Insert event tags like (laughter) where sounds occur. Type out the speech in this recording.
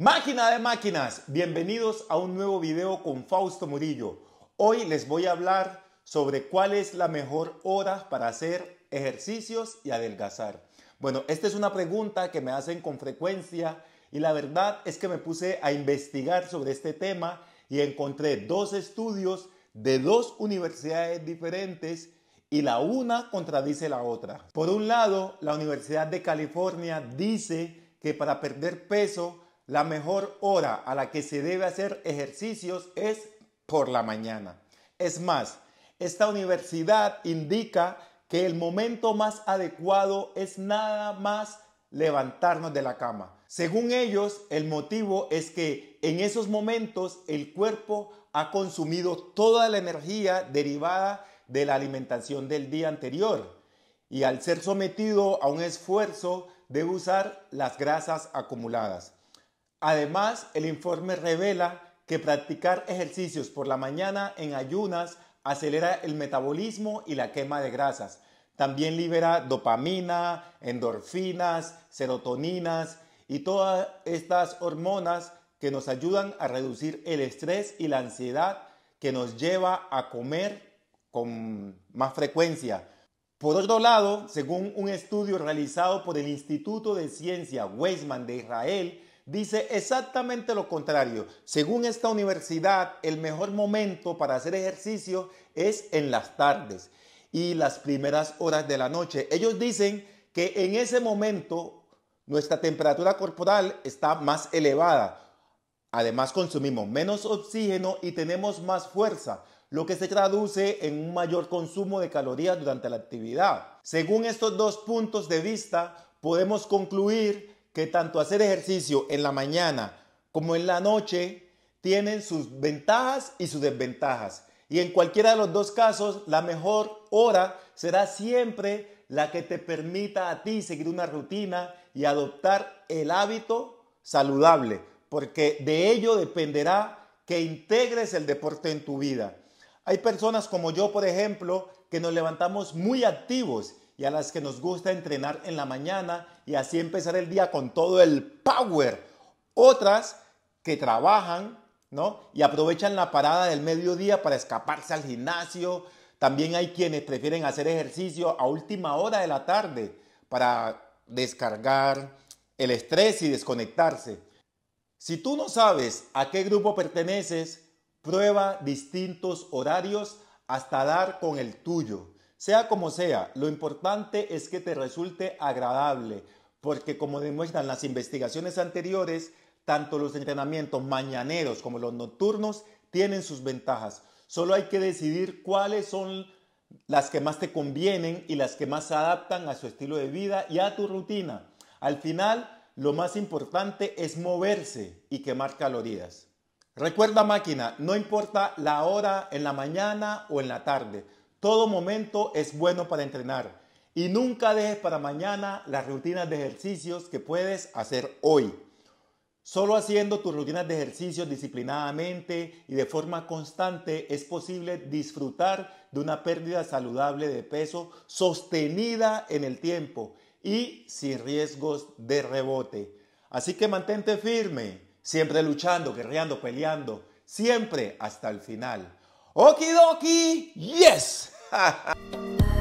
Máquina de máquinas, bienvenidos a un nuevo video con Fausto Murillo. Hoy les voy a hablar sobre cuál es la mejor hora para hacer ejercicios y adelgazar. Bueno, esta es una pregunta que me hacen con frecuencia y la verdad es que me puse a investigar sobre este tema y encontré dos estudios de dos universidades diferentes y la una contradice la otra. Por un lado, la Universidad de California dice que para perder peso la mejor hora a la que se debe hacer ejercicios es por la mañana. Es más, esta universidad indica que el momento más adecuado es nada más levantarnos de la cama. Según ellos, el motivo es que en esos momentos el cuerpo ha consumido toda la energía derivada de la alimentación del día anterior y al ser sometido a un esfuerzo debe usar las grasas acumuladas. Además, el informe revela que practicar ejercicios por la mañana en ayunas acelera el metabolismo y la quema de grasas. También libera dopamina, endorfinas, serotoninas y todas estas hormonas que nos ayudan a reducir el estrés y la ansiedad que nos lleva a comer con más frecuencia. Por otro lado, según un estudio realizado por el Instituto de Ciencia Weizmann de Israel, dice exactamente lo contrario. Según esta universidad, el mejor momento para hacer ejercicio es en las tardes y las primeras horas de la noche. Ellos dicen que en ese momento nuestra temperatura corporal está más elevada. Además consumimos menos oxígeno y tenemos más fuerza, lo que se traduce en un mayor consumo de calorías durante la actividad. Según estos dos puntos de vista, podemos concluir que tanto hacer ejercicio en la mañana como en la noche tienen sus ventajas y sus desventajas. Y en cualquiera de los dos casos, la mejor hora será siempre la que te permita a ti seguir una rutina y adoptar el hábito saludable, porque de ello dependerá que integres el deporte en tu vida. Hay personas como yo, por ejemplo, que nos levantamos muy activos y a las que nos gusta entrenar en la mañana y así empezar el día con todo el power. Otras que trabajan, ¿no? Y aprovechan la parada del mediodía para escaparse al gimnasio. También hay quienes prefieren hacer ejercicio a última hora de la tarde para descargar el estrés y desconectarse. Si tú no sabes a qué grupo perteneces, prueba distintos horarios hasta dar con el tuyo. Sea como sea, lo importante es que te resulte agradable, porque como demuestran las investigaciones anteriores, tanto los entrenamientos mañaneros como los nocturnos tienen sus ventajas. Solo hay que decidir cuáles son las que más te convienen y las que más se adaptan a su estilo de vida y a tu rutina. Al final, lo más importante es moverse y quemar calorías. Recuerda máquina, no importa la hora en la mañana o en la tarde, todo momento es bueno para entrenar y nunca dejes para mañana las rutinas de ejercicios que puedes hacer hoy. Solo haciendo tus rutinas de ejercicios disciplinadamente y de forma constante es posible disfrutar de una pérdida saludable de peso sostenida en el tiempo y sin riesgos de rebote. Así que mantente firme, siempre luchando, guerreando, peleando, siempre hasta el final. Okie dokie, yes! (laughs)